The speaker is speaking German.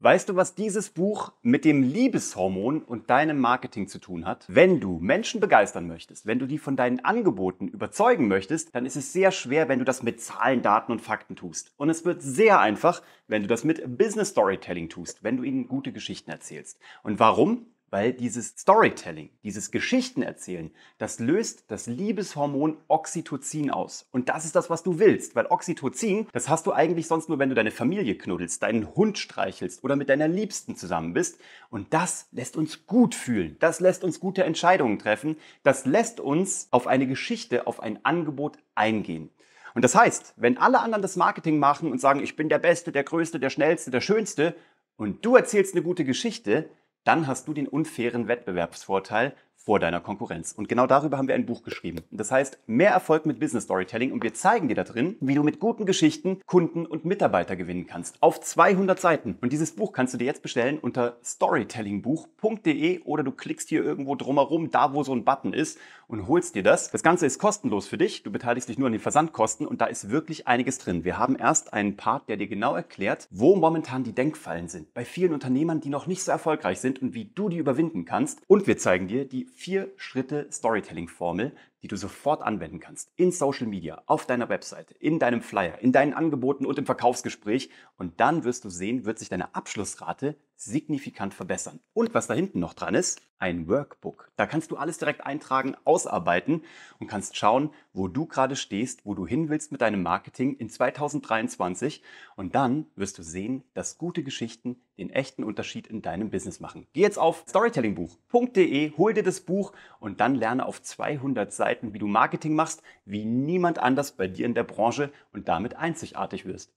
Weißt du, was dieses Buch mit dem Liebeshormon und deinem Marketing zu tun hat? Wenn du Menschen begeistern möchtest, wenn du die von deinen Angeboten überzeugen möchtest, dann ist es sehr schwer, wenn du das mit Zahlen, Daten und Fakten tust. Und es wird sehr einfach, wenn du das mit Business Storytelling tust, wenn du ihnen gute Geschichten erzählst. Und warum? Weil dieses Storytelling, dieses Geschichten erzählen, das löst das Liebeshormon Oxytocin aus. Und das ist das, was du willst. Weil Oxytocin, das hast du eigentlich sonst nur, wenn du deine Familie knuddelst, deinen Hund streichelst oder mit deiner Liebsten zusammen bist. Und das lässt uns gut fühlen. Das lässt uns gute Entscheidungen treffen. Das lässt uns auf eine Geschichte, auf ein Angebot eingehen. Und das heißt, wenn alle anderen das Marketing machen und sagen, ich bin der Beste, der Größte, der Schnellste, der Schönste, und du erzählst eine gute Geschichte, dann hast du den unfairen Wettbewerbsvorteil, vor deiner Konkurrenz. Und genau darüber haben wir ein Buch geschrieben. Das heißt, mehr Erfolg mit Business Storytelling und wir zeigen dir da drin, wie du mit guten Geschichten Kunden und Mitarbeiter gewinnen kannst. Auf 200 Seiten. Und dieses Buch kannst du dir jetzt bestellen unter storytellingbuch.de oder du klickst hier irgendwo drumherum, da wo so ein Button ist und holst dir das. Das Ganze ist kostenlos für dich. Du beteiligst dich nur an den Versandkosten und da ist wirklich einiges drin. Wir haben erst einen Part, der dir genau erklärt, wo momentan die Denkfallen sind. Bei vielen Unternehmern, die noch nicht so erfolgreich sind und wie du die überwinden kannst. Und wir zeigen dir die Vier-Schritte-Storytelling-Formel, die du sofort anwenden kannst. In Social Media, auf deiner Webseite, in deinem Flyer, in deinen Angeboten und im Verkaufsgespräch. Und dann wirst du sehen, wird sich deine Abschlussrate signifikant verbessern. Und was da hinten noch dran ist, ein Workbook. Da kannst du alles direkt eintragen, ausarbeiten und kannst schauen, wo du gerade stehst, wo du hin willst mit deinem Marketing in 2023. Und dann wirst du sehen, dass gute Geschichten den echten Unterschied in deinem Business machen. Geh jetzt auf storytellingbuch.de, hol dir das Buch und dann lerne auf 200 Seiten, wie du Marketing machst, wie niemand anders bei dir in der Branche und damit einzigartig wirst.